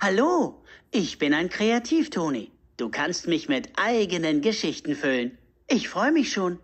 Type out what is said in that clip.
Hallo, ich bin ein Kreativ-Toni. Du kannst mich mit eigenen Geschichten füllen. Ich freue mich schon.